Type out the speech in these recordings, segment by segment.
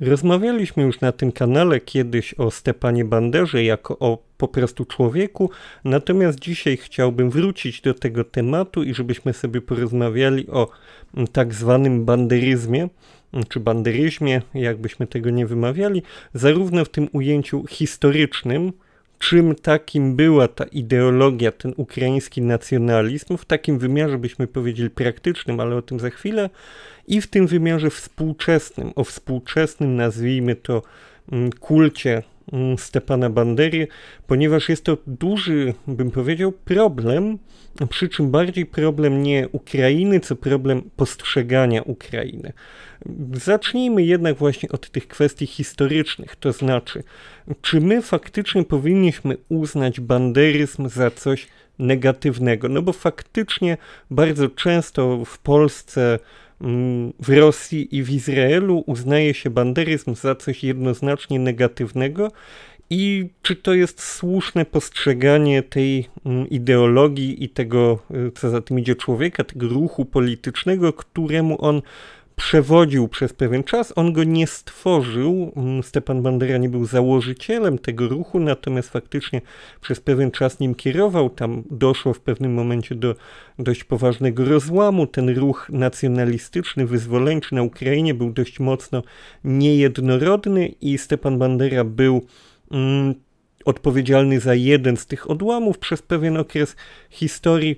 Rozmawialiśmy już na tym kanale kiedyś o Stepanie Banderze jako o po prostu człowieku, natomiast dzisiaj chciałbym wrócić do tego tematu i żebyśmy sobie porozmawiali o tak zwanym banderyzmie, czy banderyzmie, jakbyśmy tego nie wymawiali, zarówno w tym ujęciu historycznym, czym takim była ta ideologia, ten ukraiński nacjonalizm, w takim wymiarze byśmy powiedzieli praktycznym, ale o tym za chwilę, i w tym wymiarze współczesnym, o współczesnym, nazwijmy to, mm, kulcie Mm, Stepana Bandery, ponieważ jest to duży, bym powiedział, problem, przy czym bardziej problem nie Ukrainy, co problem postrzegania Ukrainy. Zacznijmy jednak właśnie od tych kwestii historycznych, to znaczy, czy my faktycznie powinniśmy uznać banderyzm za coś negatywnego? No bo faktycznie bardzo często w Polsce Mm, w Rosji i w Izraelu uznaje się banderyzm za coś jednoznacznie negatywnego i czy to jest słuszne postrzeganie tej mm, ideologii i tego, y, co za tym idzie człowieka, tego ruchu politycznego, któremu on przewodził przez pewien czas. On go nie stworzył. Mm, Stepan Bandera nie był założycielem tego ruchu, natomiast faktycznie przez pewien czas nim kierował. Tam doszło w pewnym momencie do dość poważnego rozłamu. Ten ruch nacjonalistyczny, wyzwoleńczy na Ukrainie był dość mocno niejednorodny i Stepan Bandera był. Mm, odpowiedzialny za jeden z tych odłamów przez pewien okres historii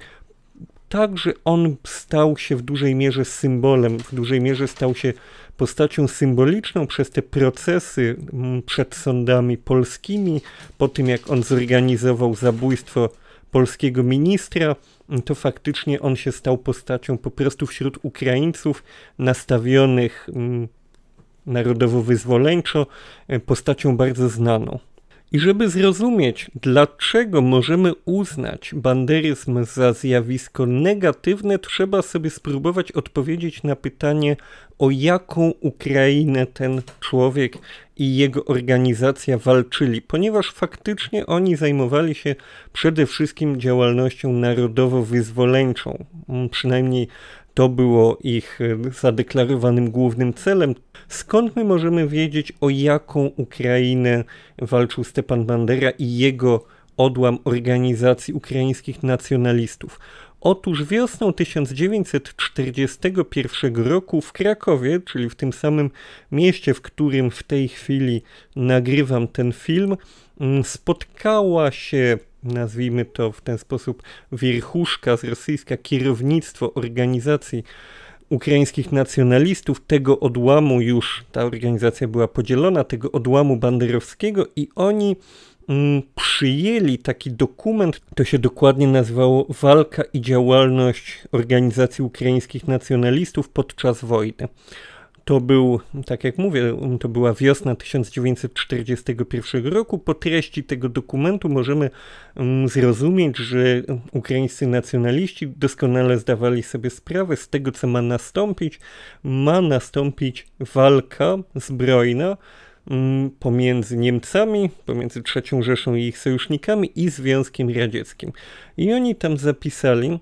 także on stał się w dużej mierze symbolem, w dużej mierze stał się postacią symboliczną przez te procesy mm, przed sądami polskimi, po tym jak on zorganizował zabójstwo polskiego ministra, mm, to faktycznie on się stał postacią po prostu wśród Ukraińców nastawionych mm, narodowo-wyzwoleńczo, e, postacią bardzo znaną. I żeby zrozumieć, dlaczego możemy uznać banderyzm za zjawisko negatywne, trzeba sobie spróbować odpowiedzieć na pytanie, o jaką Ukrainę ten człowiek i jego organizacja walczyli, ponieważ faktycznie oni zajmowali się przede wszystkim działalnością narodowo-wyzwoleńczą, przynajmniej to było ich y, zadeklarowanym głównym celem. Skąd my możemy wiedzieć, o jaką Ukrainę walczył Stepan Bandera i jego odłam organizacji ukraińskich nacjonalistów? Otóż wiosną 1941 roku w Krakowie, czyli w tym samym mieście, w którym w tej chwili nagrywam ten film, mm, spotkała się nazwijmy to w ten sposób, wierchuszka z rosyjska, kierownictwo organizacji ukraińskich nacjonalistów, tego odłamu już, ta organizacja była podzielona, tego odłamu banderowskiego i oni mm, przyjęli taki dokument, to się dokładnie nazywało Walka i działalność organizacji ukraińskich nacjonalistów podczas wojny. To był, tak jak mówię, to była wiosna 1941 roku. Po treści tego dokumentu możemy mm, zrozumieć, że ukraińscy nacjonaliści doskonale zdawali sobie sprawę z tego, co ma nastąpić. Ma nastąpić walka zbrojna mm, pomiędzy Niemcami, pomiędzy III Rzeszą i ich sojusznikami i Związkiem Radzieckim. I oni tam zapisali,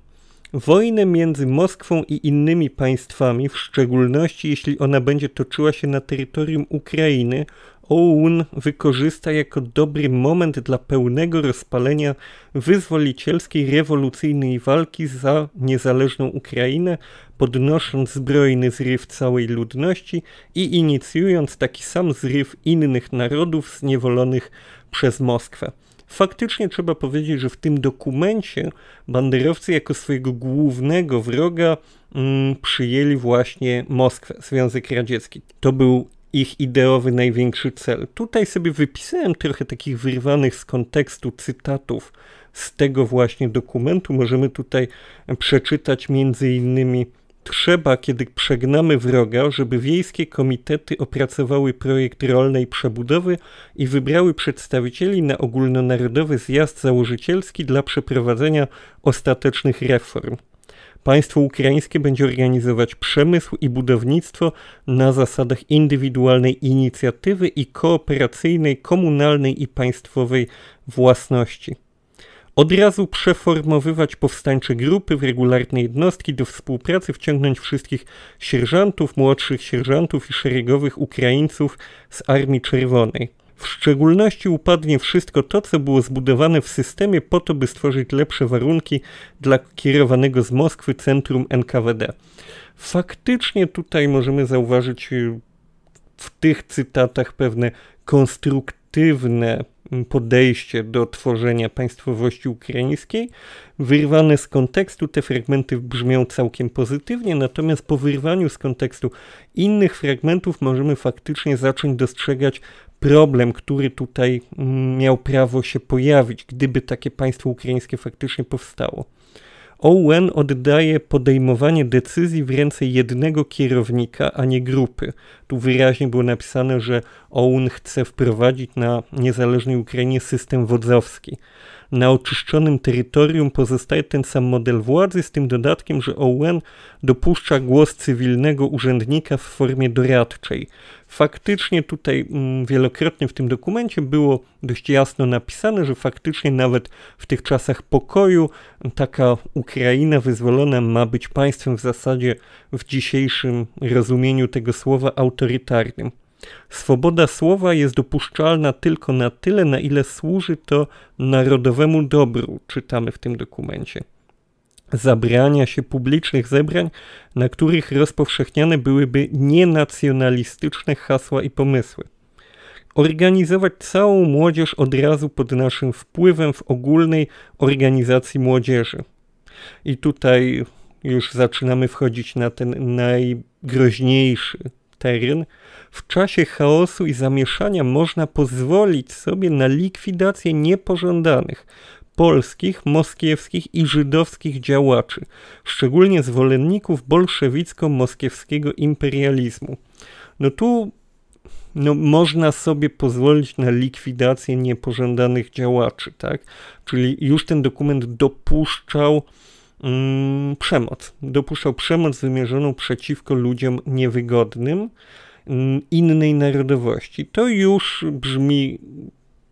wojnę między Moskwą i innymi państwami, w szczególności jeśli ona będzie toczyła się na terytorium Ukrainy, OUN wykorzysta jako dobry moment dla pełnego rozpalenia wyzwolicielskiej rewolucyjnej walki za niezależną Ukrainę, podnosząc zbrojny zryw całej ludności i inicjując taki sam zryw innych narodów zniewolonych przez Moskwę. Faktycznie trzeba powiedzieć, że w tym dokumencie banderowcy jako swojego głównego wroga mm, przyjęli właśnie Moskwę, Związek Radziecki. To był ich ideowy największy cel. Tutaj sobie wypisałem trochę takich wyrwanych z kontekstu cytatów z tego właśnie dokumentu. Możemy tutaj przeczytać między innymi Trzeba, kiedy przegnamy wroga, żeby wiejskie komitety opracowały projekt rolnej przebudowy i wybrały przedstawicieli na ogólnonarodowy zjazd założycielski dla przeprowadzenia ostatecznych reform. Państwo ukraińskie będzie organizować przemysł i budownictwo na zasadach indywidualnej inicjatywy i kooperacyjnej, komunalnej i państwowej własności. Od razu przeformowywać powstańcze grupy w regularne jednostki, do współpracy wciągnąć wszystkich sierżantów, młodszych sierżantów i szeregowych Ukraińców z Armii Czerwonej. W szczególności upadnie wszystko to, co było zbudowane w systemie po to, by stworzyć lepsze warunki dla kierowanego z Moskwy centrum NKWD. Faktycznie tutaj możemy zauważyć y, w tych cytatach pewne konstrukty aktywne mm, podejście do tworzenia państwowości ukraińskiej. Wyrwane z kontekstu te fragmenty brzmią całkiem pozytywnie, natomiast po wyrwaniu z kontekstu innych fragmentów możemy faktycznie zacząć dostrzegać problem, który tutaj mm, miał prawo się pojawić, gdyby takie państwo ukraińskie faktycznie powstało. Owen oddaje podejmowanie decyzji w ręce jednego kierownika, a nie grupy. Tu wyraźnie było napisane, że Owen chce wprowadzić na niezależnej Ukrainie system wodzowski na oczyszczonym terytorium pozostaje ten sam model władzy, z tym dodatkiem, że OUN dopuszcza głos cywilnego urzędnika w formie doradczej. Faktycznie tutaj mm, wielokrotnie w tym dokumencie było dość jasno napisane, że faktycznie nawet w tych czasach pokoju taka Ukraina wyzwolona ma być państwem w zasadzie w dzisiejszym rozumieniu tego słowa autorytarnym. Swoboda słowa jest dopuszczalna tylko na tyle, na ile służy to narodowemu dobru, czytamy w tym dokumencie. Zabrania się publicznych zebrań, na których rozpowszechniane byłyby nienacjonalistyczne hasła i pomysły. Organizować całą młodzież od razu pod naszym wpływem w ogólnej organizacji młodzieży. I tutaj już zaczynamy wchodzić na ten najgroźniejszy w czasie chaosu i zamieszania można pozwolić sobie na likwidację niepożądanych polskich, moskiewskich i żydowskich działaczy, szczególnie zwolenników bolszewicko-moskiewskiego imperializmu. No tu no, można sobie pozwolić na likwidację niepożądanych działaczy, tak? Czyli już ten dokument dopuszczał Mm, przemoc. Dopuszczał przemoc wymierzoną przeciwko ludziom niewygodnym mm, innej narodowości. To już brzmi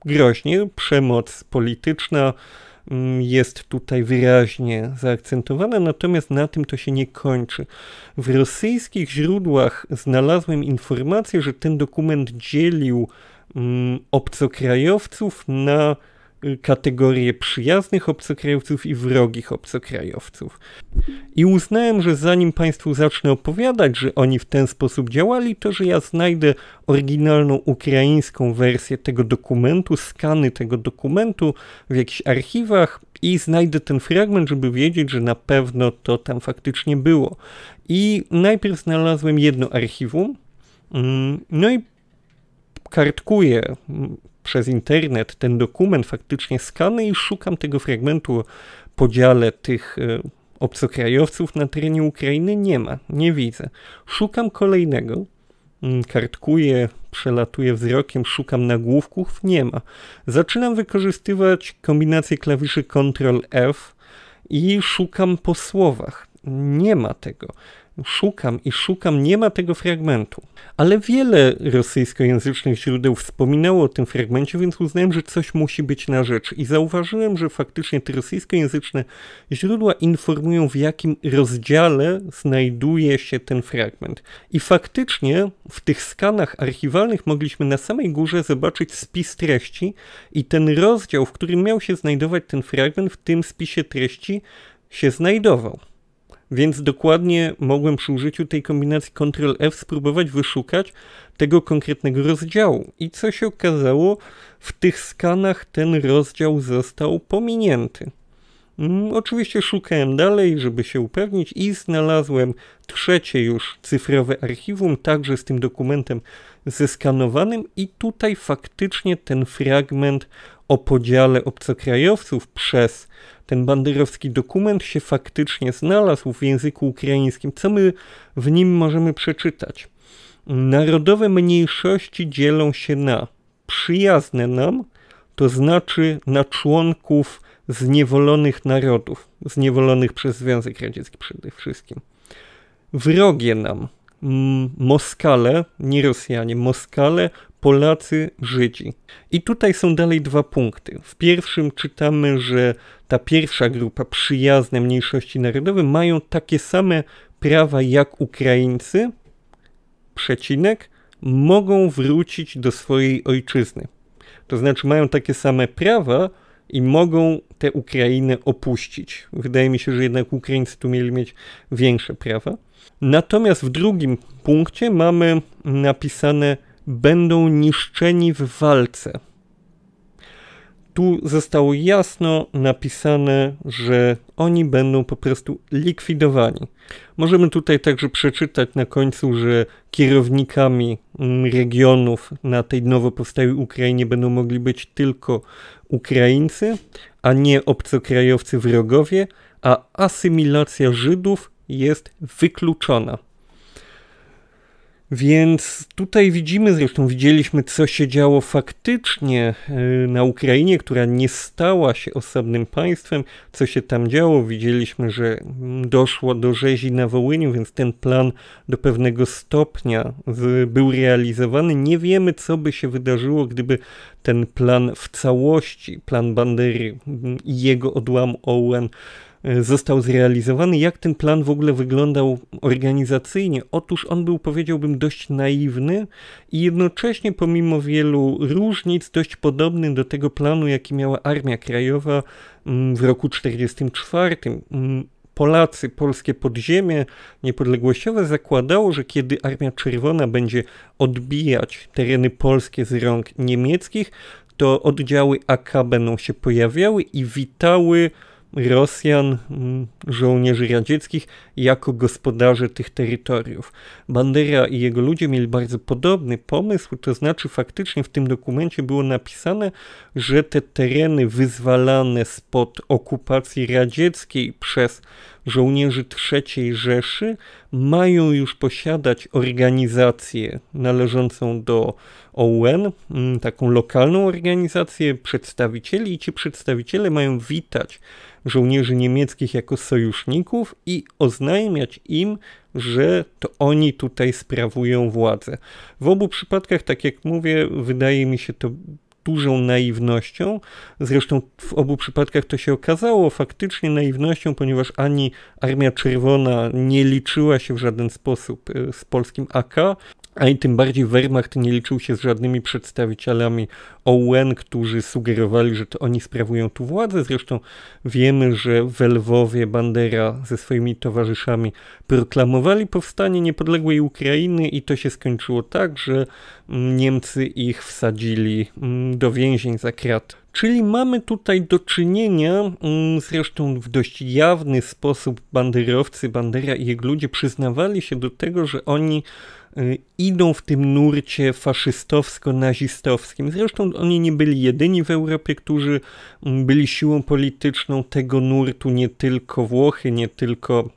groźnie. Przemoc polityczna mm, jest tutaj wyraźnie zaakcentowana, natomiast na tym to się nie kończy. W rosyjskich źródłach znalazłem informację, że ten dokument dzielił obcokrajowców na kategorię przyjaznych obcokrajowców i wrogich obcokrajowców. I uznałem, że zanim Państwu zacznę opowiadać, że oni w ten sposób działali, to że ja znajdę oryginalną ukraińską wersję tego dokumentu, skany tego dokumentu w jakichś archiwach i znajdę ten fragment, żeby wiedzieć, że na pewno to tam faktycznie było. I najpierw znalazłem jedno archiwum, mm, no i kartkuję przez internet ten dokument faktycznie skany i szukam tego fragmentu o podziale tych e, obcokrajowców na terenie Ukrainy. Nie ma, nie widzę. Szukam kolejnego, mm, kartkuję, przelatuję wzrokiem, szukam nagłówków, nie ma. Zaczynam wykorzystywać kombinację klawiszy Ctrl F i szukam po słowach. Nie ma tego. Szukam i szukam, nie ma tego fragmentu. Ale wiele rosyjskojęzycznych źródeł wspominało o tym fragmencie, więc uznałem, że coś musi być na rzecz. I zauważyłem, że faktycznie te rosyjskojęzyczne źródła informują, w jakim rozdziale znajduje się ten fragment. I faktycznie w tych skanach archiwalnych mogliśmy na samej górze zobaczyć spis treści i ten rozdział, w którym miał się znajdować ten fragment, w tym spisie treści się znajdował. Więc dokładnie mogłem przy użyciu tej kombinacji Ctrl+F spróbować wyszukać tego konkretnego rozdziału. I co się okazało, w tych skanach ten rozdział został pominięty. Mm, oczywiście szukałem dalej, żeby się upewnić i znalazłem trzecie już cyfrowe archiwum, także z tym dokumentem zeskanowanym i tutaj faktycznie ten fragment o podziale obcokrajowców przez ten banderowski dokument się faktycznie znalazł w języku ukraińskim. Co my w nim możemy przeczytać? Narodowe mniejszości dzielą się na przyjazne nam, to znaczy na członków zniewolonych narodów, zniewolonych przez Związek Radziecki przede wszystkim. Wrogie nam, Mm, Moskale, nie Rosjanie, Moskale, Polacy, Żydzi. I tutaj są dalej dwa punkty. W pierwszym czytamy, że ta pierwsza grupa przyjazne mniejszości narodowe mają takie same prawa jak Ukraińcy, przecinek, mogą wrócić do swojej ojczyzny. To znaczy mają takie same prawa i mogą tę Ukrainę opuścić. Wydaje mi się, że jednak Ukraińcy tu mieli mieć większe prawa. Natomiast w drugim punkcie mamy napisane będą niszczeni w walce. Tu zostało jasno napisane, że oni będą po prostu likwidowani. Możemy tutaj także przeczytać na końcu, że kierownikami regionów na tej nowo powstałej Ukrainie będą mogli być tylko Ukraińcy, a nie obcokrajowcy wrogowie, a asymilacja Żydów jest wykluczona. Więc tutaj widzimy, zresztą widzieliśmy, co się działo faktycznie y, na Ukrainie, która nie stała się osobnym państwem, co się tam działo. Widzieliśmy, że doszło do rzezi na Wołyniu, więc ten plan do pewnego stopnia był realizowany. Nie wiemy, co by się wydarzyło, gdyby ten plan w całości, plan Bandery i jego odłam Owen E, został zrealizowany. Jak ten plan w ogóle wyglądał organizacyjnie? Otóż on był, powiedziałbym, dość naiwny i jednocześnie, pomimo wielu różnic, dość podobny do tego planu, jaki miała Armia Krajowa mm, w roku 1944. Mm, Polacy, polskie podziemie niepodległościowe zakładało, że kiedy Armia Czerwona będzie odbijać tereny polskie z rąk niemieckich, to oddziały AK będą się pojawiały i witały Rosjan, mm, żołnierzy radzieckich, jako gospodarzy tych terytoriów. Bandera i jego ludzie mieli bardzo podobny pomysł, to znaczy faktycznie w tym dokumencie było napisane, że te tereny wyzwalane spod okupacji radzieckiej przez żołnierzy III Rzeszy mają już posiadać organizację należącą do OUN, mm, taką lokalną organizację przedstawicieli i ci przedstawiciele mają witać żołnierzy niemieckich jako sojuszników i oznajmiać im, że to oni tutaj sprawują władzę. W obu przypadkach, tak jak mówię, wydaje mi się to dużą naiwnością. Zresztą w obu przypadkach to się okazało faktycznie naiwnością, ponieważ ani Armia Czerwona nie liczyła się w żaden sposób y, z polskim AK, a i tym bardziej Wehrmacht nie liczył się z żadnymi przedstawicielami OUN, którzy sugerowali, że to oni sprawują tu władzę. Zresztą wiemy, że w Lwowie Bandera ze swoimi towarzyszami proklamowali powstanie niepodległej Ukrainy i to się skończyło tak, że Niemcy ich wsadzili mm, do więzień za krat. Czyli mamy tutaj do czynienia, mm, zresztą w dość jawny sposób banderowcy, Bandera i jego ludzie przyznawali się do tego, że oni Y, idą w tym nurcie faszystowsko-nazistowskim. Zresztą oni nie byli jedyni w Europie, którzy mm, byli siłą polityczną tego nurtu, nie tylko Włochy, nie tylko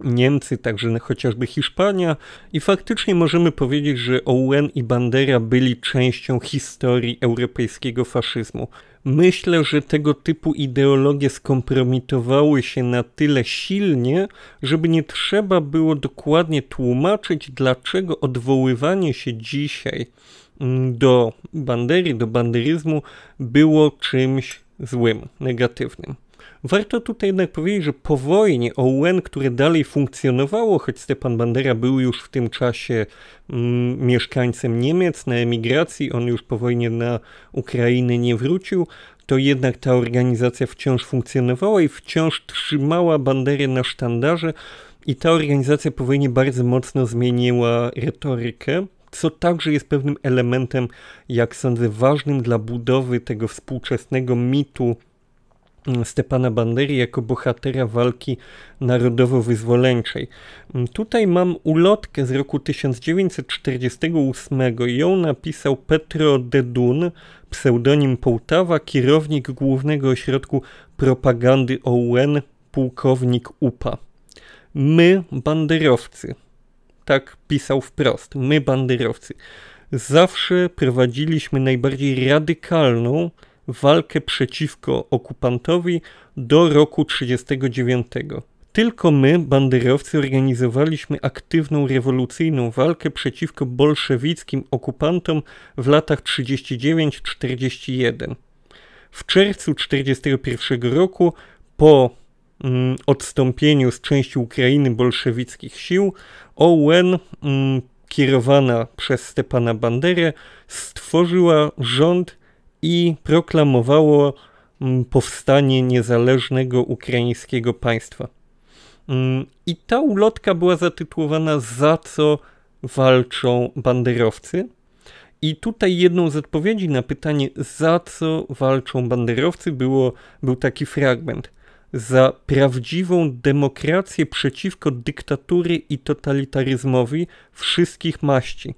Niemcy, także chociażby Hiszpania. I faktycznie możemy powiedzieć, że Owen i Bandera byli częścią historii europejskiego faszyzmu. Myślę, że tego typu ideologie skompromitowały się na tyle silnie, żeby nie trzeba było dokładnie tłumaczyć, dlaczego odwoływanie się dzisiaj do bandery, do banderyzmu było czymś złym, negatywnym. Warto tutaj jednak powiedzieć, że po wojnie OUN, które dalej funkcjonowało, choć Stepan Bandera był już w tym czasie mm, mieszkańcem Niemiec na emigracji, on już po wojnie na Ukrainę nie wrócił, to jednak ta organizacja wciąż funkcjonowała i wciąż trzymała Banderę na sztandarze i ta organizacja po wojnie bardzo mocno zmieniła retorykę co także jest pewnym elementem, jak sądzę, ważnym dla budowy tego współczesnego mitu Mm, Stepana Bandery jako bohatera walki narodowo-wyzwoleńczej. Mm, tutaj mam ulotkę z roku 1948. Ją napisał Petro Dedun, pseudonim Połtawa, kierownik Głównego Ośrodku Propagandy OUN, pułkownik UPA. My, banderowcy. Tak pisał wprost. My, banderowcy. Zawsze prowadziliśmy najbardziej radykalną, walkę przeciwko okupantowi do roku 1939. Tylko my, banderowcy, organizowaliśmy aktywną rewolucyjną walkę przeciwko bolszewickim okupantom w latach 1939-1941. W czerwcu 1941 roku, po mm, odstąpieniu z części Ukrainy bolszewickich sił, OUN mm, kierowana przez Stepana Banderę stworzyła rząd i proklamowało mm, powstanie niezależnego ukraińskiego państwa. Mm, I ta ulotka była zatytułowana Za co walczą banderowcy? I tutaj jedną z odpowiedzi na pytanie, za co walczą banderowcy, było, był taki fragment. Za prawdziwą demokrację przeciwko dyktatury i totalitaryzmowi wszystkich maści.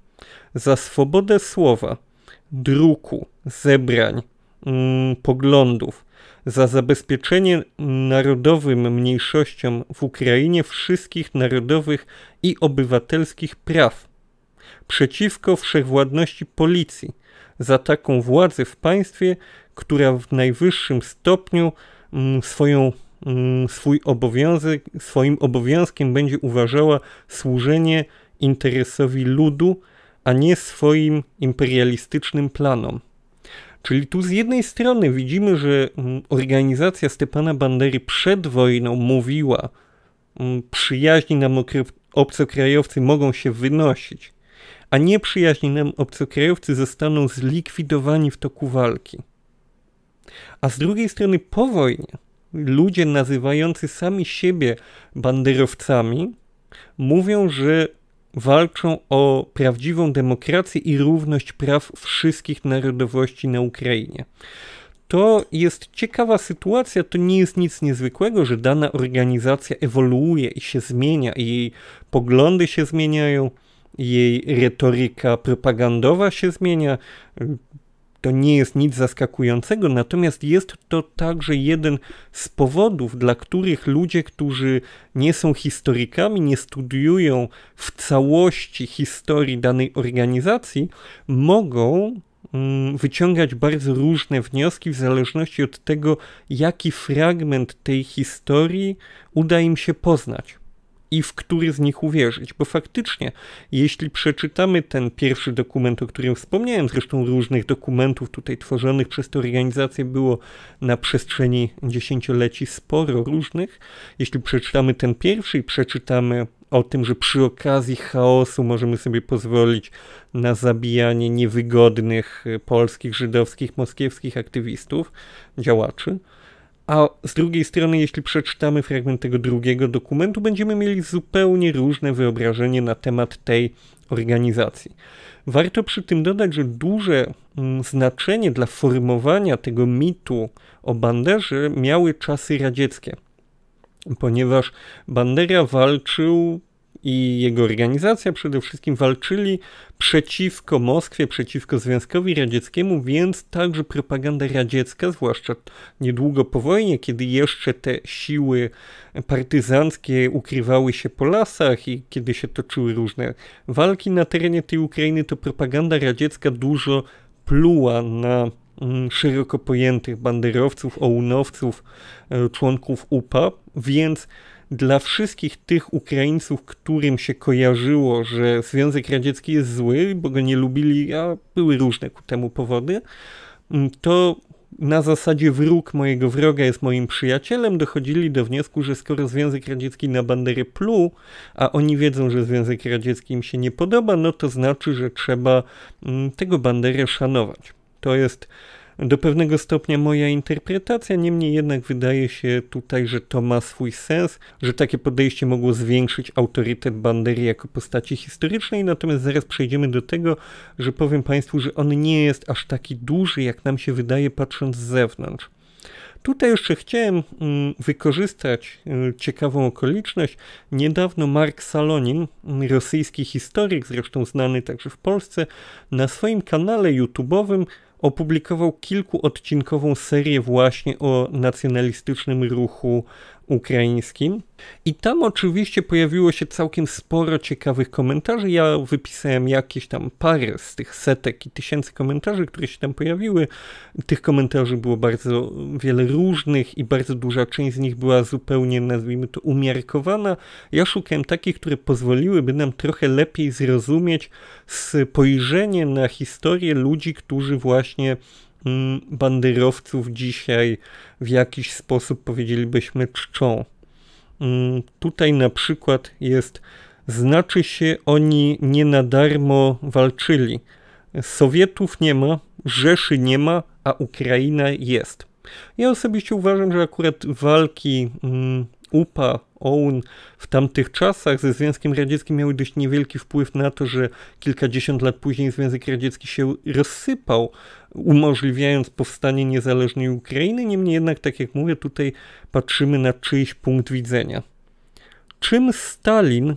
Za swobodę słowa, druku, zebrań, mm, poglądów, za zabezpieczenie narodowym mniejszościom w Ukrainie wszystkich narodowych i obywatelskich praw, przeciwko wszechwładności policji, za taką władzę w państwie, która w najwyższym stopniu mm, swoją, mm, swój obowiązek, swoim obowiązkiem będzie uważała służenie interesowi ludu, a nie swoim imperialistycznym planom. Czyli tu z jednej strony widzimy, że mm, organizacja Stepana Bandery przed wojną mówiła, mm, przyjaźni nam obcokrajowcy mogą się wynosić, a nieprzyjaźni nam obcokrajowcy zostaną zlikwidowani w toku walki. A z drugiej strony po wojnie ludzie nazywający sami siebie banderowcami mówią, że walczą o prawdziwą demokrację i równość praw wszystkich narodowości na Ukrainie. To jest ciekawa sytuacja, to nie jest nic niezwykłego, że dana organizacja ewoluuje i się zmienia, jej poglądy się zmieniają, jej retoryka propagandowa się zmienia, to nie jest nic zaskakującego, natomiast jest to także jeden z powodów, dla których ludzie, którzy nie są historykami, nie studiują w całości historii danej organizacji, mogą mm, wyciągać bardzo różne wnioski w zależności od tego, jaki fragment tej historii uda im się poznać i w który z nich uwierzyć, bo faktycznie, jeśli przeczytamy ten pierwszy dokument, o którym wspomniałem, zresztą różnych dokumentów tutaj tworzonych przez tę organizację było na przestrzeni dziesięcioleci sporo różnych, jeśli przeczytamy ten pierwszy i przeczytamy o tym, że przy okazji chaosu możemy sobie pozwolić na zabijanie niewygodnych e, polskich, żydowskich, moskiewskich aktywistów, działaczy, a z drugiej strony, jeśli przeczytamy fragment tego drugiego dokumentu, będziemy mieli zupełnie różne wyobrażenie na temat tej organizacji. Warto przy tym dodać, że duże mm, znaczenie dla formowania tego mitu o Banderze miały czasy radzieckie, ponieważ Bandera walczył i jego organizacja przede wszystkim walczyli przeciwko Moskwie, przeciwko Związkowi Radzieckiemu, więc także propaganda radziecka, zwłaszcza niedługo po wojnie, kiedy jeszcze te siły partyzanckie ukrywały się po lasach i kiedy się toczyły różne walki na terenie tej Ukrainy, to propaganda radziecka dużo pluła na mm, szeroko pojętych banderowców, ołunowców, e, członków UPA, więc dla wszystkich tych Ukraińców, którym się kojarzyło, że Związek Radziecki jest zły, bo go nie lubili, a były różne ku temu powody, mm, to na zasadzie wróg mojego wroga jest moim przyjacielem, dochodzili do wniosku, że skoro Związek Radziecki na bandery plu, a oni wiedzą, że Związek Radziecki im się nie podoba, no to znaczy, że trzeba mm, tego banderę szanować. To jest do pewnego stopnia moja interpretacja, niemniej jednak wydaje się tutaj, że to ma swój sens, że takie podejście mogło zwiększyć autorytet Bandery jako postaci historycznej, natomiast zaraz przejdziemy do tego, że powiem Państwu, że on nie jest aż taki duży, jak nam się wydaje patrząc z zewnątrz. Tutaj jeszcze chciałem mm, wykorzystać y, ciekawą okoliczność. Niedawno Mark Salonin, rosyjski historyk, zresztą znany także w Polsce, na swoim kanale YouTube'owym opublikował kilkuodcinkową serię właśnie o nacjonalistycznym ruchu ukraińskim. I tam oczywiście pojawiło się całkiem sporo ciekawych komentarzy. Ja wypisałem jakieś tam parę z tych setek i tysięcy komentarzy, które się tam pojawiły. Tych komentarzy było bardzo wiele różnych i bardzo duża część z nich była zupełnie, nazwijmy to, umiarkowana. Ja szukałem takich, które pozwoliłyby nam trochę lepiej zrozumieć spojrzenie na historię ludzi, którzy właśnie Mm, banderowców dzisiaj w jakiś sposób powiedzielibyśmy czczą. Mm, tutaj na przykład jest znaczy się oni nie na darmo walczyli. Sowietów nie ma, Rzeszy nie ma, a Ukraina jest. Ja osobiście uważam, że akurat walki mm, UPA, OUN w tamtych czasach ze Związkiem Radzieckim miały dość niewielki wpływ na to, że kilkadziesiąt lat później Związek Radziecki się rozsypał, umożliwiając powstanie niezależnej Ukrainy. Niemniej jednak, tak jak mówię, tutaj patrzymy na czyjś punkt widzenia. Czym Stalin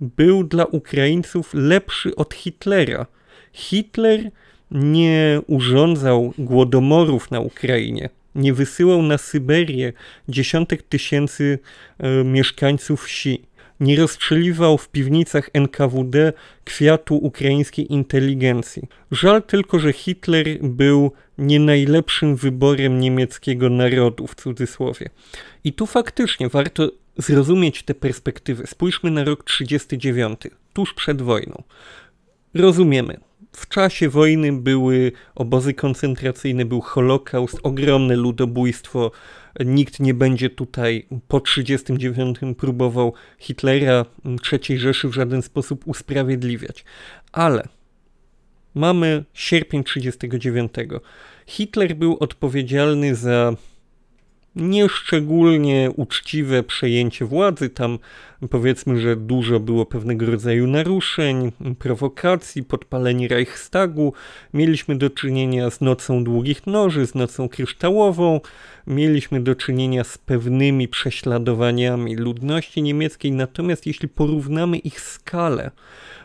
był dla Ukraińców lepszy od Hitlera? Hitler nie urządzał głodomorów na Ukrainie, nie wysyłał na Syberię dziesiątek tysięcy y, mieszkańców wsi nie rozstrzeliwał w piwnicach NKWD kwiatu ukraińskiej inteligencji. Żal tylko, że Hitler był nie najlepszym wyborem niemieckiego narodu, w cudzysłowie. I tu faktycznie warto zrozumieć tę perspektywę. Spójrzmy na rok 1939, tuż przed wojną. Rozumiemy, w czasie wojny były obozy koncentracyjne, był Holokaust, ogromne ludobójstwo, nikt nie będzie tutaj po 1939 próbował Hitlera mm, III Rzeszy w żaden sposób usprawiedliwiać. Ale mamy sierpień 1939. Hitler był odpowiedzialny za nieszczególnie uczciwe przejęcie władzy. Tam powiedzmy, że dużo było pewnego rodzaju naruszeń, prowokacji, podpaleni Reichstagu. Mieliśmy do czynienia z nocą długich noży, z nocą kryształową. Mieliśmy do czynienia z pewnymi prześladowaniami ludności niemieckiej. Natomiast jeśli porównamy ich skalę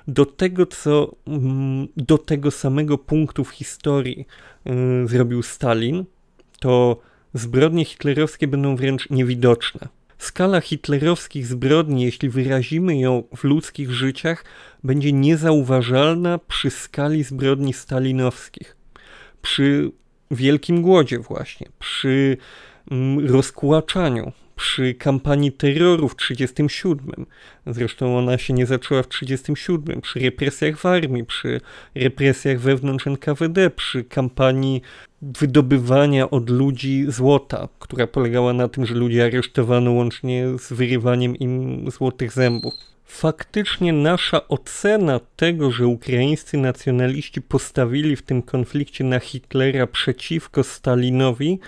do tego, co mm, do tego samego punktu w historii yy, zrobił Stalin, to zbrodnie hitlerowskie będą wręcz niewidoczne. Skala hitlerowskich zbrodni, jeśli wyrazimy ją w ludzkich życiach, będzie niezauważalna przy skali zbrodni stalinowskich. Przy wielkim głodzie, właśnie, przy mm, rozkłaczaniu, przy kampanii terroru w 1937, zresztą ona się nie zaczęła w 1937, przy represjach w armii, przy represjach wewnątrz NKWD, przy kampanii wydobywania od ludzi złota, która polegała na tym, że ludzi aresztowano łącznie z wyrywaniem im złotych zębów. Faktycznie nasza ocena tego, że ukraińscy nacjonaliści postawili w tym konflikcie na Hitlera przeciwko Stalinowi,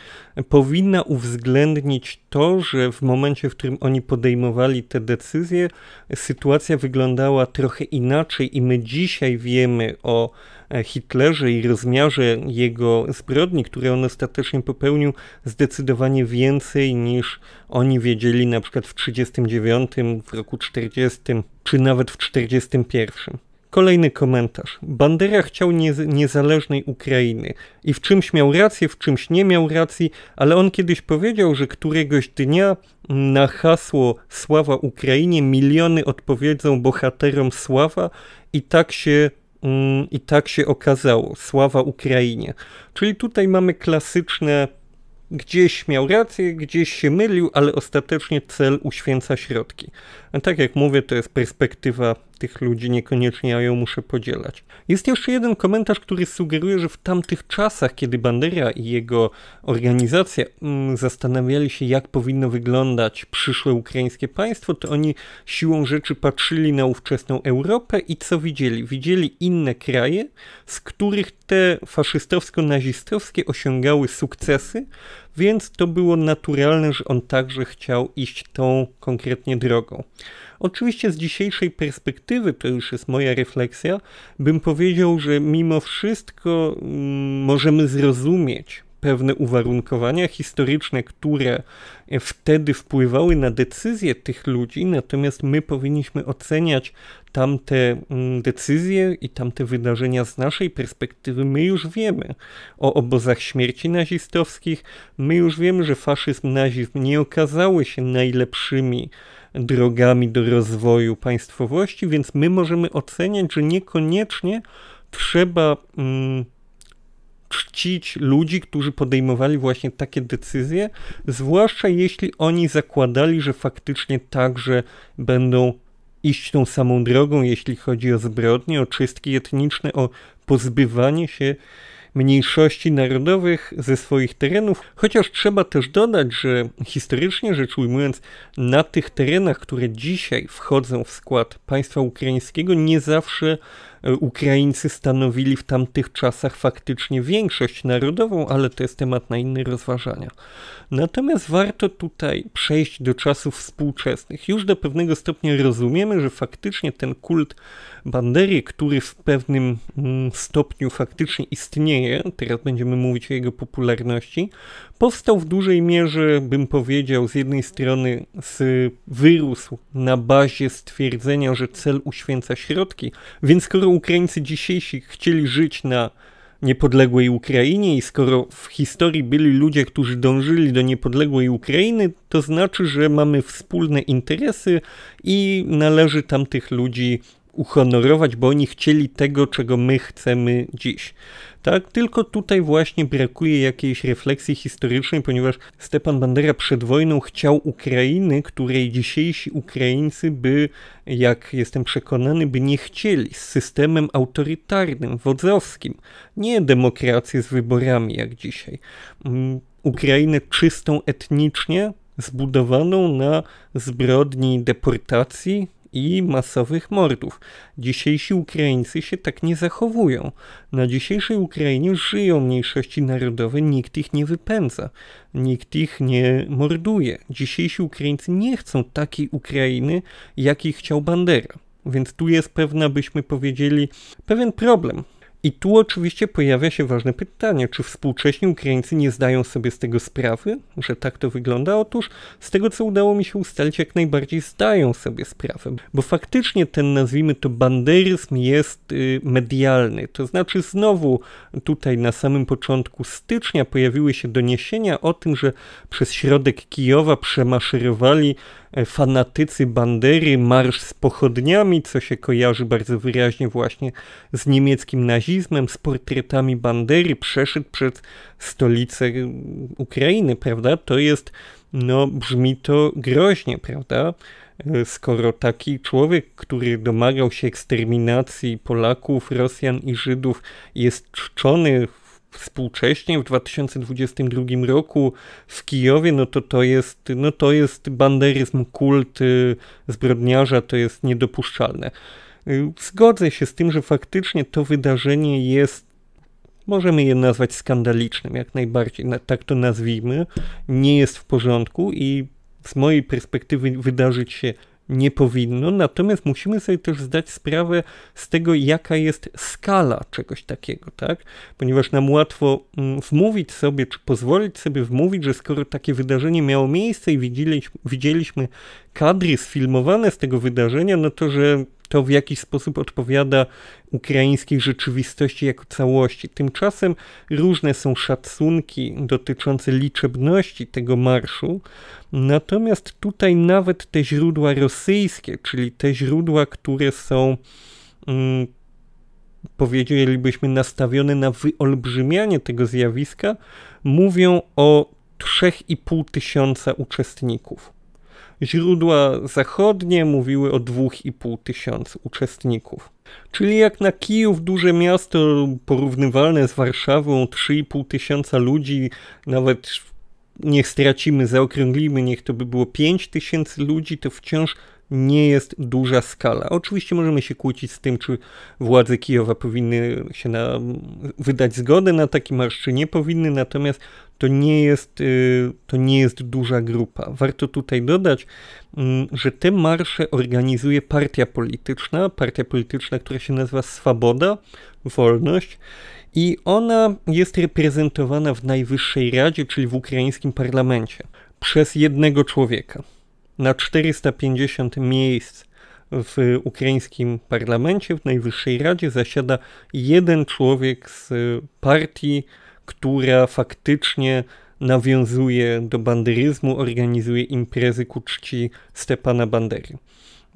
powinna uwzględnić to, że w momencie, w którym oni podejmowali te decyzje, sytuacja wyglądała trochę inaczej i my dzisiaj wiemy o E, Hitlerze i rozmiarze jego zbrodni, które on ostatecznie popełnił, zdecydowanie więcej niż oni wiedzieli na przykład w 1939, w roku 40 czy nawet w 1941. Kolejny komentarz. Bandera chciał nie, niezależnej Ukrainy i w czymś miał rację, w czymś nie miał racji, ale on kiedyś powiedział, że któregoś dnia na hasło Sława Ukrainie miliony odpowiedzą bohaterom Sława i tak się Mm, I tak się okazało. Sława Ukrainie. Czyli tutaj mamy klasyczne, gdzieś miał rację, gdzieś się mylił, ale ostatecznie cel uświęca środki. A tak jak mówię, to jest perspektywa tych ludzi, niekoniecznie ja ją muszę podzielać. Jest jeszcze jeden komentarz, który sugeruje, że w tamtych czasach, kiedy Bandera i jego organizacja mm, zastanawiali się, jak powinno wyglądać przyszłe ukraińskie państwo, to oni siłą rzeczy patrzyli na ówczesną Europę i co widzieli? Widzieli inne kraje, z których te faszystowsko-nazistowskie osiągały sukcesy, więc to było naturalne, że on także chciał iść tą konkretnie drogą. Oczywiście z dzisiejszej perspektywy, to już jest moja refleksja, bym powiedział, że mimo wszystko mm, możemy zrozumieć pewne uwarunkowania historyczne, które wtedy wpływały na decyzje tych ludzi, natomiast my powinniśmy oceniać tamte mm, decyzje i tamte wydarzenia z naszej perspektywy. My już wiemy o obozach śmierci nazistowskich, my już wiemy, że faszyzm, nazizm nie okazały się najlepszymi drogami do rozwoju państwowości, więc my możemy oceniać, że niekoniecznie trzeba mm, czcić ludzi, którzy podejmowali właśnie takie decyzje, zwłaszcza jeśli oni zakładali, że faktycznie także będą iść tą samą drogą, jeśli chodzi o zbrodnie, o czystki etniczne, o pozbywanie się mniejszości narodowych ze swoich terenów, chociaż trzeba też dodać, że historycznie rzecz ujmując, na tych terenach, które dzisiaj wchodzą w skład państwa ukraińskiego, nie zawsze E, Ukraińcy stanowili w tamtych czasach faktycznie większość narodową, ale to jest temat na inne rozważania. Natomiast warto tutaj przejść do czasów współczesnych. Już do pewnego stopnia rozumiemy, że faktycznie ten kult Bandery, który w pewnym mm, stopniu faktycznie istnieje, teraz będziemy mówić o jego popularności, powstał w dużej mierze, bym powiedział, z jednej strony z, wyrósł na bazie stwierdzenia, że cel uświęca środki, więc skoro Ukraińcy dzisiejsi chcieli żyć na niepodległej Ukrainie i skoro w historii byli ludzie, którzy dążyli do niepodległej Ukrainy, to znaczy, że mamy wspólne interesy i należy tamtych ludzi uhonorować, bo oni chcieli tego, czego my chcemy dziś. Tak, tylko tutaj właśnie brakuje jakiejś refleksji historycznej, ponieważ Stepan Bandera przed wojną chciał Ukrainy, której dzisiejsi Ukraińcy by, jak jestem przekonany, by nie chcieli, z systemem autorytarnym, wodzowskim, nie demokrację z wyborami jak dzisiaj. Mm, Ukrainę czystą etnicznie, zbudowaną na zbrodni deportacji, i masowych mordów. Dzisiejsi Ukraińcy się tak nie zachowują. Na dzisiejszej Ukrainie żyją mniejszości narodowe, nikt ich nie wypędza, nikt ich nie morduje. Dzisiejsi Ukraińcy nie chcą takiej Ukrainy, jakiej chciał Bandera. Więc tu jest pewna, byśmy powiedzieli, pewien problem i tu oczywiście pojawia się ważne pytanie, czy współcześni Ukraińcy nie zdają sobie z tego sprawy, że tak to wygląda? Otóż z tego, co udało mi się ustalić, jak najbardziej zdają sobie sprawę, bo faktycznie ten, nazwijmy to, banderyzm jest y, medialny. To znaczy znowu tutaj na samym początku stycznia pojawiły się doniesienia o tym, że przez środek Kijowa przemaszerowali E, fanatycy bandery, marsz z pochodniami, co się kojarzy bardzo wyraźnie właśnie z niemieckim nazizmem, z portretami bandery, przeszedł przez stolicę y, Ukrainy, prawda? To jest, no brzmi to groźnie, prawda? E, skoro taki człowiek, który domagał się eksterminacji Polaków, Rosjan i Żydów, jest czczony współcześnie, w 2022 roku w Kijowie, no to to jest, no to jest banderyzm, kult y, zbrodniarza, to jest niedopuszczalne. Y, zgodzę się z tym, że faktycznie to wydarzenie jest, możemy je nazwać skandalicznym, jak najbardziej, tak to nazwijmy, nie jest w porządku i z mojej perspektywy wydarzyć się nie powinno, natomiast musimy sobie też zdać sprawę z tego, jaka jest skala czegoś takiego, tak? Ponieważ nam łatwo mm, wmówić sobie, czy pozwolić sobie wmówić, że skoro takie wydarzenie miało miejsce i widzieliśmy, widzieliśmy kadry sfilmowane z tego wydarzenia, no to że to w jakiś sposób odpowiada ukraińskiej rzeczywistości jako całości. Tymczasem różne są szacunki dotyczące liczebności tego marszu, natomiast tutaj nawet te źródła rosyjskie, czyli te źródła, które są mm, powiedzielibyśmy nastawione na wyolbrzymianie tego zjawiska, mówią o 3,5 tysiąca uczestników. Źródła zachodnie mówiły o 2,5 tysiąca uczestników. Czyli jak na Kijów duże miasto porównywalne z Warszawą, 3,5 tysiąca ludzi, nawet niech stracimy, zaokrąglimy, niech to by było 5 tysięcy ludzi, to wciąż nie jest duża skala. Oczywiście możemy się kłócić z tym, czy władze Kijowa powinny się na, wydać zgodę na taki marsz, czy nie powinny, natomiast to nie jest, y, to nie jest duża grupa. Warto tutaj dodać, mm, że te marsze organizuje partia polityczna, partia polityczna, która się nazywa Swoboda, Wolność i ona jest reprezentowana w Najwyższej Radzie, czyli w ukraińskim parlamencie, przez jednego człowieka. Na 450 miejsc w ukraińskim parlamencie, w Najwyższej Radzie zasiada jeden człowiek z partii, która faktycznie nawiązuje do banderyzmu, organizuje imprezy ku czci Stepana Bandery.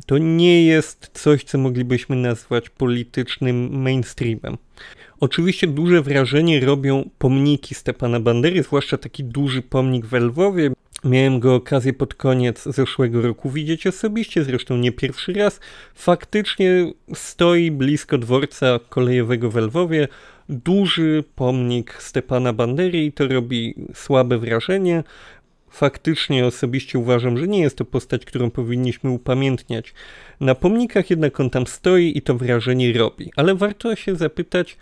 To nie jest coś, co moglibyśmy nazwać politycznym mainstreamem. Oczywiście duże wrażenie robią pomniki Stepana Bandery, zwłaszcza taki duży pomnik w Lwowie. Miałem go okazję pod koniec zeszłego roku widzieć osobiście, zresztą nie pierwszy raz. Faktycznie stoi blisko dworca kolejowego w Lwowie, duży pomnik Stepana Bandery i to robi słabe wrażenie. Faktycznie osobiście uważam, że nie jest to postać, którą powinniśmy upamiętniać. Na pomnikach jednak on tam stoi i to wrażenie robi, ale warto się zapytać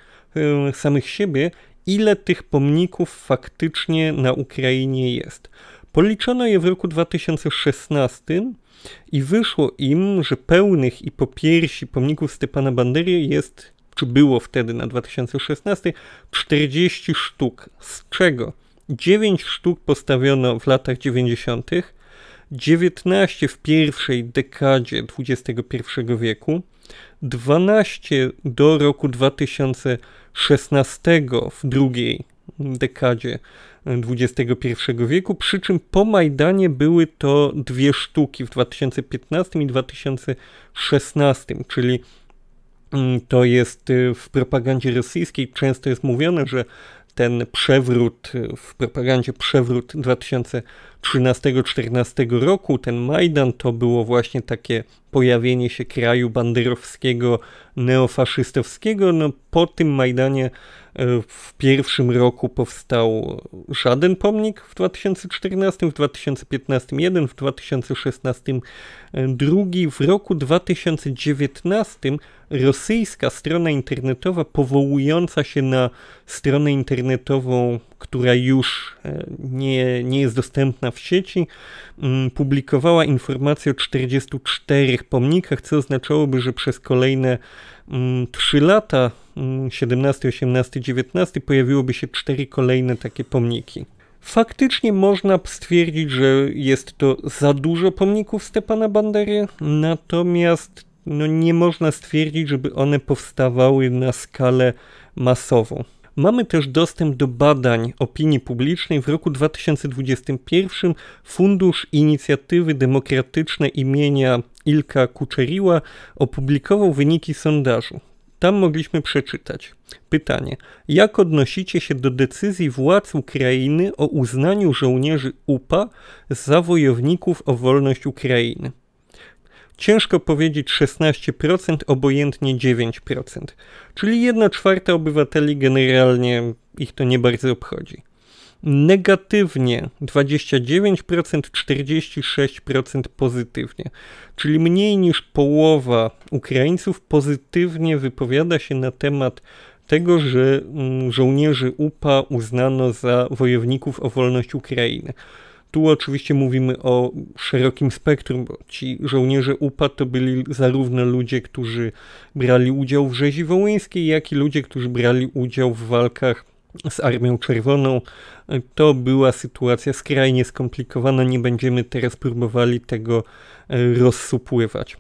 e, samych siebie, ile tych pomników faktycznie na Ukrainie jest. Policzono je w roku 2016 i wyszło im, że pełnych i piersi pomników Stepana Bandery jest przybyło wtedy na 2016 40 sztuk, z czego 9 sztuk postawiono w latach 90., 19 w pierwszej dekadzie XXI wieku, 12 do roku 2016 w drugiej dekadzie XXI wieku, przy czym po Majdanie były to dwie sztuki w 2015 i 2016, czyli Mm, to jest y, w propagandzie rosyjskiej często jest mówione, że ten przewrót y, w propagandzie, przewrót 2013-2014 roku, ten Majdan to było właśnie takie pojawienie się kraju banderowskiego, neofaszystowskiego. No, po tym Majdanie E, w pierwszym roku powstał żaden pomnik, w 2014, w 2015 jeden, w 2016 e, drugi. W roku 2019 rosyjska strona internetowa powołująca się na stronę internetową, która już e, nie, nie jest dostępna w sieci, mm, publikowała informację o 44 pomnikach, co oznaczałoby, że przez kolejne 3 mm, lata 17, 18, 19 pojawiłoby się cztery kolejne takie pomniki. Faktycznie można stwierdzić, że jest to za dużo pomników Stepana Bandery, natomiast no, nie można stwierdzić, żeby one powstawały na skalę masową. Mamy też dostęp do badań opinii publicznej. W roku 2021 Fundusz Inicjatywy Demokratyczne imienia Ilka Kuczeriła opublikował wyniki sondażu. Tam mogliśmy przeczytać pytanie: Jak odnosicie się do decyzji władz Ukrainy o uznaniu żołnierzy UPA za wojowników o wolność Ukrainy? Ciężko powiedzieć 16%, obojętnie 9%, czyli 1 czwarta obywateli generalnie ich to nie bardzo obchodzi negatywnie 29%, 46% pozytywnie. Czyli mniej niż połowa Ukraińców pozytywnie wypowiada się na temat tego, że mm, żołnierzy UPA uznano za wojowników o wolność Ukrainy. Tu oczywiście mówimy o szerokim spektrum, bo ci żołnierze UPA to byli zarówno ludzie, którzy brali udział w rzezi wołyńskiej, jak i ludzie, którzy brali udział w walkach z Armią Czerwoną. To była sytuacja skrajnie skomplikowana, nie będziemy teraz próbowali tego e, rozsupływać.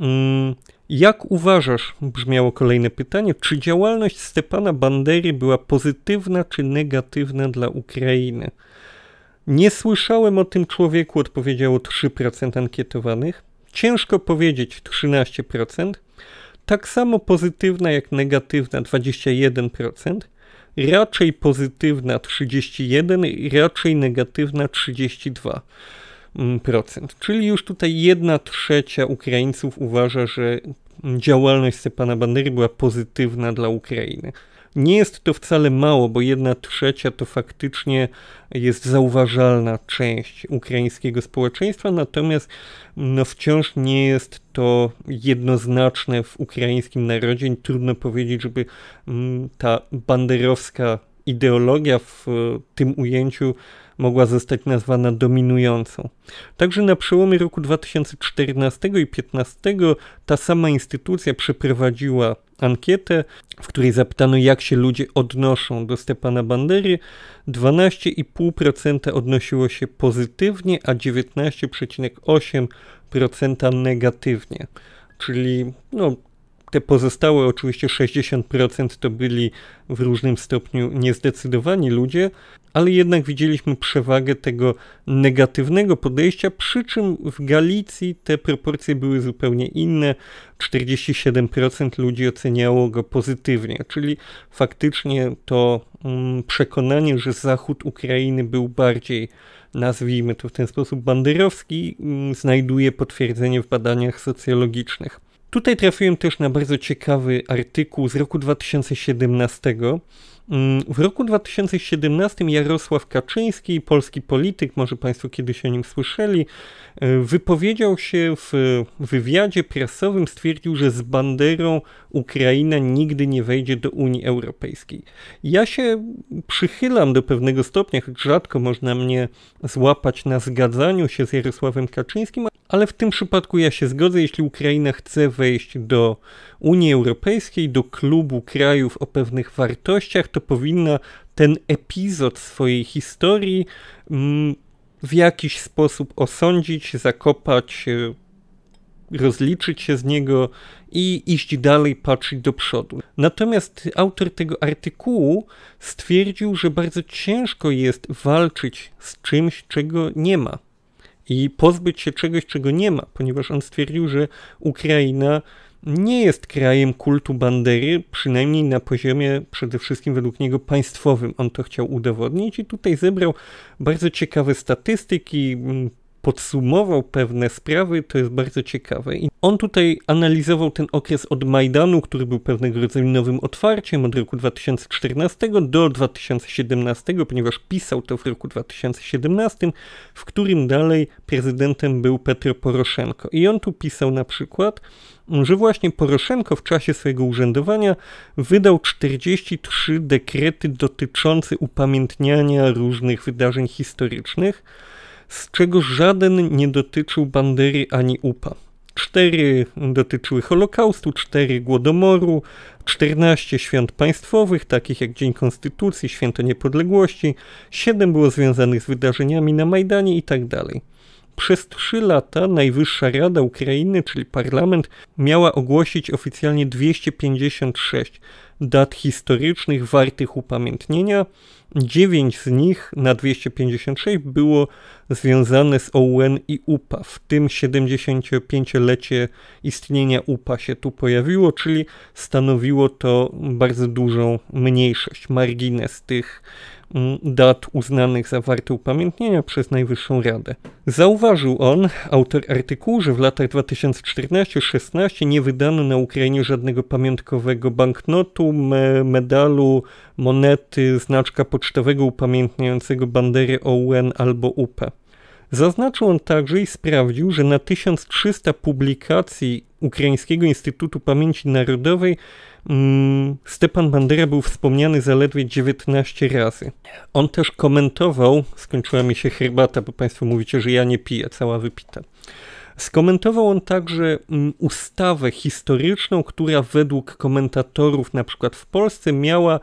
Mm, jak uważasz, brzmiało kolejne pytanie, czy działalność Stepana Bandery była pozytywna czy negatywna dla Ukrainy? Nie słyszałem o tym człowieku, odpowiedziało 3% ankietowanych. Ciężko powiedzieć 13%. Tak samo pozytywna jak negatywna 21% raczej pozytywna 31, raczej negatywna 32%. Mm, Czyli już tutaj 1 trzecia Ukraińców uważa, że działalność Stepana Bandery była pozytywna dla Ukrainy. Nie jest to wcale mało, bo jedna trzecia to faktycznie jest zauważalna część ukraińskiego społeczeństwa, natomiast no, wciąż nie jest to jednoznaczne w ukraińskim narodzie. Trudno powiedzieć, żeby mm, ta banderowska ideologia w tym ujęciu mogła zostać nazwana dominującą. Także na przełomie roku 2014 i 2015 ta sama instytucja przeprowadziła ankietę, w której zapytano, jak się ludzie odnoszą do Stepana Bandery. 12,5% odnosiło się pozytywnie, a 19,8% negatywnie. Czyli no, te pozostałe, oczywiście 60% to byli w różnym stopniu niezdecydowani ludzie, ale jednak widzieliśmy przewagę tego negatywnego podejścia, przy czym w Galicji te proporcje były zupełnie inne. 47% ludzi oceniało go pozytywnie, czyli faktycznie to mm, przekonanie, że zachód Ukrainy był bardziej, nazwijmy to w ten sposób, banderowski, mm, znajduje potwierdzenie w badaniach socjologicznych. Tutaj trafiłem też na bardzo ciekawy artykuł z roku 2017. Mm, w roku 2017 Jarosław Kaczyński, polski polityk, może Państwo kiedyś o nim słyszeli, e, wypowiedział się w wywiadzie prasowym, stwierdził, że z banderą Ukraina nigdy nie wejdzie do Unii Europejskiej. Ja się przychylam do pewnego stopnia, choć rzadko można mnie złapać na zgadzaniu się z Jarosławem Kaczyńskim, ale w tym przypadku ja się zgodzę, jeśli Ukraina chce wejść do Unii Europejskiej, do klubu krajów o pewnych wartościach, to powinna ten epizod swojej historii mm, w jakiś sposób osądzić, zakopać, e, rozliczyć się z niego i iść dalej, patrzeć do przodu. Natomiast autor tego artykułu stwierdził, że bardzo ciężko jest walczyć z czymś, czego nie ma i pozbyć się czegoś, czego nie ma, ponieważ on stwierdził, że Ukraina nie jest krajem kultu bandery, przynajmniej na poziomie przede wszystkim według niego państwowym. On to chciał udowodnić i tutaj zebrał bardzo ciekawe statystyki, mm, podsumował pewne sprawy, to jest bardzo ciekawe. I on tutaj analizował ten okres od Majdanu, który był pewnego rodzaju nowym otwarciem od roku 2014 do 2017, ponieważ pisał to w roku 2017, w którym dalej prezydentem był Petro Poroszenko. I on tu pisał na przykład, że właśnie Poroszenko w czasie swojego urzędowania wydał 43 dekrety dotyczące upamiętniania różnych wydarzeń historycznych, z czego żaden nie dotyczył Bandery ani UPA. Cztery dotyczyły Holokaustu, cztery Głodomoru, czternaście świąt państwowych, takich jak Dzień Konstytucji, Święto Niepodległości, siedem było związanych z wydarzeniami na Majdanie itd. Tak Przez trzy lata Najwyższa Rada Ukrainy, czyli parlament, miała ogłosić oficjalnie 256 dat historycznych wartych upamiętnienia, 9 z nich na 256 było związane z OUN i UPA. W tym 75-lecie istnienia UPA się tu pojawiło, czyli stanowiło to bardzo dużą mniejszość, margines tych dat uznanych za warte upamiętnienia przez Najwyższą Radę. Zauważył on, autor artykułu, że w latach 2014-16 nie wydano na Ukrainie żadnego pamiątkowego banknotu, me medalu, monety, znaczka pocztowego upamiętniającego bandery OUN albo UP. Zaznaczył on także i sprawdził, że na 1300 publikacji Ukraińskiego Instytutu Pamięci Narodowej Mm, Stepan Bandera był wspomniany zaledwie 19 razy. On też komentował, skończyła mi się herbata, bo Państwo mówicie, że ja nie piję, cała wypita. Skomentował on także mm, ustawę historyczną, która według komentatorów, na przykład w Polsce, miała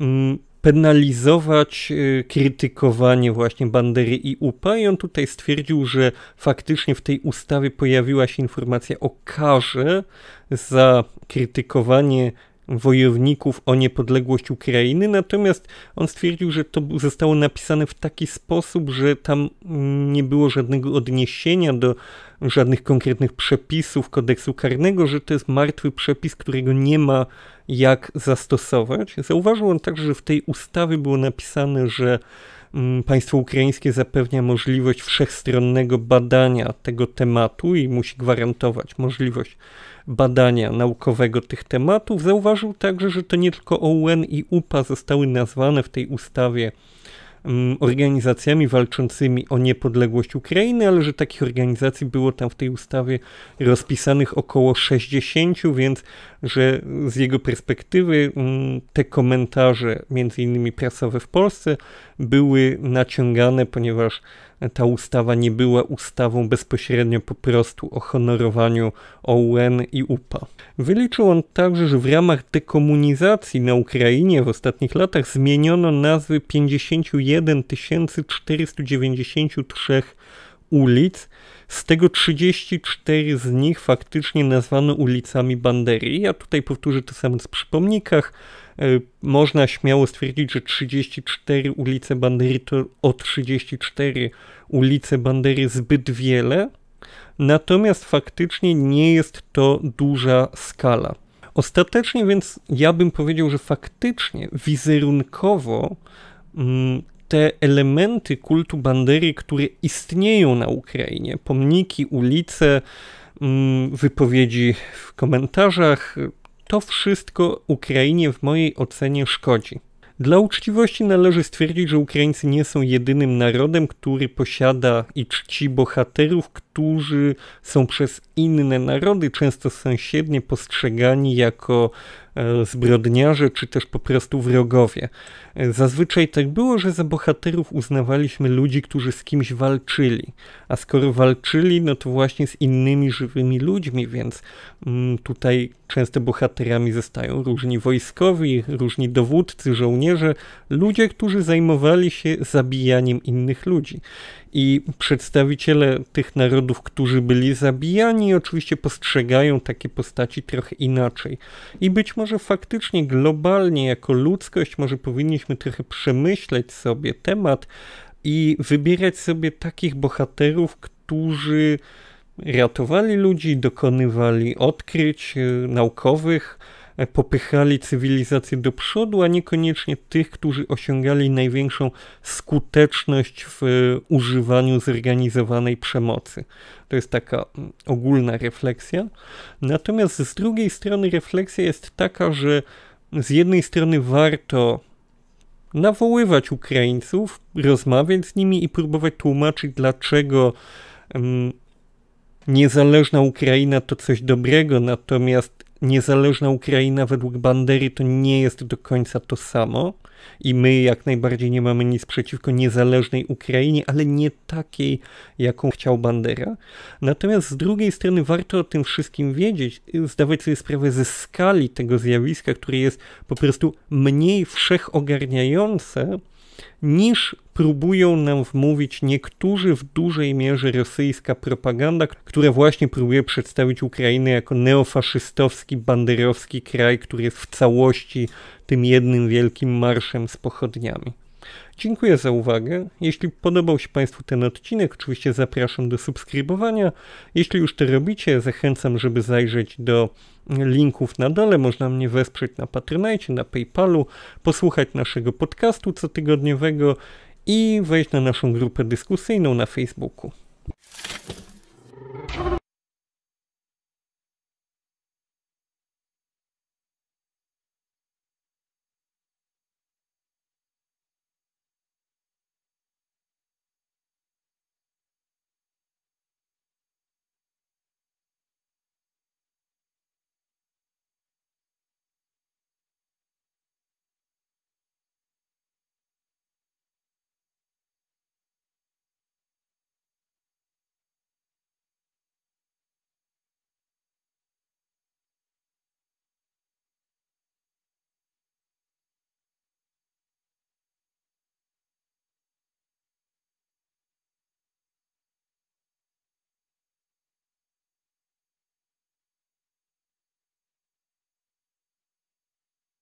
mm, penalizować y, krytykowanie właśnie Bandery i UPA i on tutaj stwierdził, że faktycznie w tej ustawie pojawiła się informacja o karze za krytykowanie wojowników o niepodległość Ukrainy, natomiast on stwierdził, że to zostało napisane w taki sposób, że tam mm, nie było żadnego odniesienia do żadnych konkretnych przepisów kodeksu karnego, że to jest martwy przepis, którego nie ma jak zastosować. Zauważył on także, że w tej ustawie było napisane, że mm, państwo ukraińskie zapewnia możliwość wszechstronnego badania tego tematu i musi gwarantować możliwość badania naukowego tych tematów. Zauważył także, że to nie tylko OUN i UPA zostały nazwane w tej ustawie Mm, organizacjami walczącymi o niepodległość Ukrainy, ale że takich organizacji było tam w tej ustawie rozpisanych około 60, więc że z jego perspektywy mm, te komentarze, między innymi prasowe w Polsce, były naciągane, ponieważ ta ustawa nie była ustawą bezpośrednio po prostu o honorowaniu OUN i UPA. Wyliczył on także, że w ramach dekomunizacji na Ukrainie w ostatnich latach zmieniono nazwy 51 493 ulic, z tego 34 z nich faktycznie nazwano ulicami Bandery. Ja tutaj powtórzę to samo z przypomnikach. E, można śmiało stwierdzić, że 34 ulice Bandery to o 34 ulice Bandery zbyt wiele, natomiast faktycznie nie jest to duża skala. Ostatecznie więc ja bym powiedział, że faktycznie wizerunkowo mm, te elementy kultu Bandery, które istnieją na Ukrainie, pomniki, ulice, mm, wypowiedzi w komentarzach, to wszystko Ukrainie w mojej ocenie szkodzi. Dla uczciwości należy stwierdzić, że Ukraińcy nie są jedynym narodem, który posiada i czci bohaterów, którzy są przez inne narody, często sąsiednie, postrzegani jako E, zbrodniarze, czy też po prostu wrogowie. E, zazwyczaj tak było, że za bohaterów uznawaliśmy ludzi, którzy z kimś walczyli, a skoro walczyli, no to właśnie z innymi żywymi ludźmi, więc mm, tutaj często bohaterami zostają różni wojskowi, różni dowódcy, żołnierze, ludzie, którzy zajmowali się zabijaniem innych ludzi. I przedstawiciele tych narodów, którzy byli zabijani, oczywiście postrzegają takie postaci trochę inaczej. I być może faktycznie globalnie, jako ludzkość, może powinniśmy trochę przemyśleć sobie temat i wybierać sobie takich bohaterów, którzy ratowali ludzi, dokonywali odkryć e, naukowych popychali cywilizację do przodu, a niekoniecznie tych, którzy osiągali największą skuteczność w e, używaniu zorganizowanej przemocy. To jest taka mm, ogólna refleksja. Natomiast z drugiej strony refleksja jest taka, że z jednej strony warto nawoływać Ukraińców, rozmawiać z nimi i próbować tłumaczyć, dlaczego um, niezależna Ukraina to coś dobrego, natomiast niezależna Ukraina według Bandery to nie jest do końca to samo i my jak najbardziej nie mamy nic przeciwko niezależnej Ukrainie, ale nie takiej, jaką chciał Bandera. Natomiast z drugiej strony warto o tym wszystkim wiedzieć, zdawać sobie sprawę ze skali tego zjawiska, które jest po prostu mniej wszechogarniające niż próbują nam wmówić niektórzy w dużej mierze rosyjska propaganda, która właśnie próbuje przedstawić Ukrainę jako neofaszystowski, banderowski kraj, który jest w całości tym jednym wielkim marszem z pochodniami. Dziękuję za uwagę. Jeśli podobał się Państwu ten odcinek, oczywiście zapraszam do subskrybowania. Jeśli już to robicie, zachęcam, żeby zajrzeć do linków na dole. Można mnie wesprzeć na Patronite, na PayPalu, posłuchać naszego podcastu cotygodniowego i wejść na naszą grupę dyskusyjną na Facebooku.